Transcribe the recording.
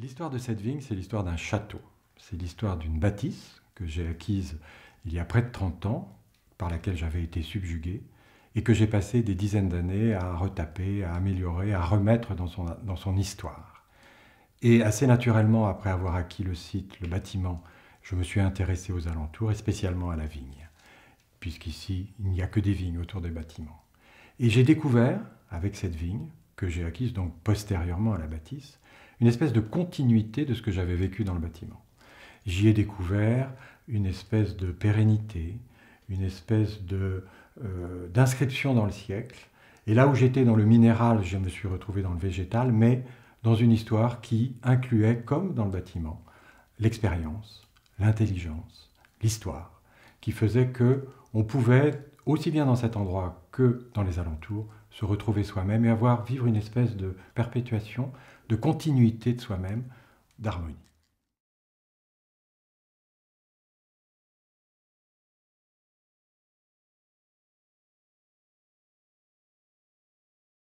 L'histoire de cette vigne, c'est l'histoire d'un château. C'est l'histoire d'une bâtisse que j'ai acquise il y a près de 30 ans, par laquelle j'avais été subjugué, et que j'ai passé des dizaines d'années à retaper, à améliorer, à remettre dans son, dans son histoire. Et assez naturellement, après avoir acquis le site, le bâtiment, je me suis intéressé aux alentours et spécialement à la vigne, puisqu'ici, il n'y a que des vignes autour des bâtiments. Et j'ai découvert, avec cette vigne, que j'ai acquise donc postérieurement à la bâtisse, une espèce de continuité de ce que j'avais vécu dans le bâtiment. J'y ai découvert une espèce de pérennité, une espèce euh, d'inscription dans le siècle. Et là où j'étais dans le minéral, je me suis retrouvé dans le végétal, mais dans une histoire qui incluait, comme dans le bâtiment, l'expérience, l'intelligence, l'histoire, qui faisait que on pouvait, aussi bien dans cet endroit que dans les alentours, se retrouver soi-même et avoir, vivre une espèce de perpétuation, de continuité de soi-même, d'harmonie.